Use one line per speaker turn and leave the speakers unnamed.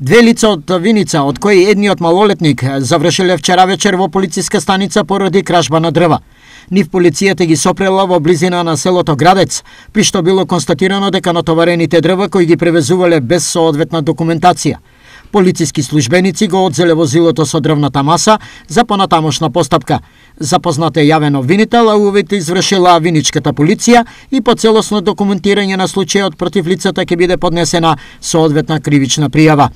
Две лица од Виница, од кои едниот малолетник, завршиле вчера вечер во полициска станица поради кражба на дрва. Нив полицијата ги сопрела во близина на селото Градец, при што било констатирано дека натоварените дрва кои ги превезувале без соодветна документација. Полициски службеници го одзеле возилото со дрвната маса за понатамошна постапка. Запозната е јавено вините, лаувите извршила виничката полиција и по целосно документирање на случајот против лицата ќе биде поднесена соодветна кривична пријава.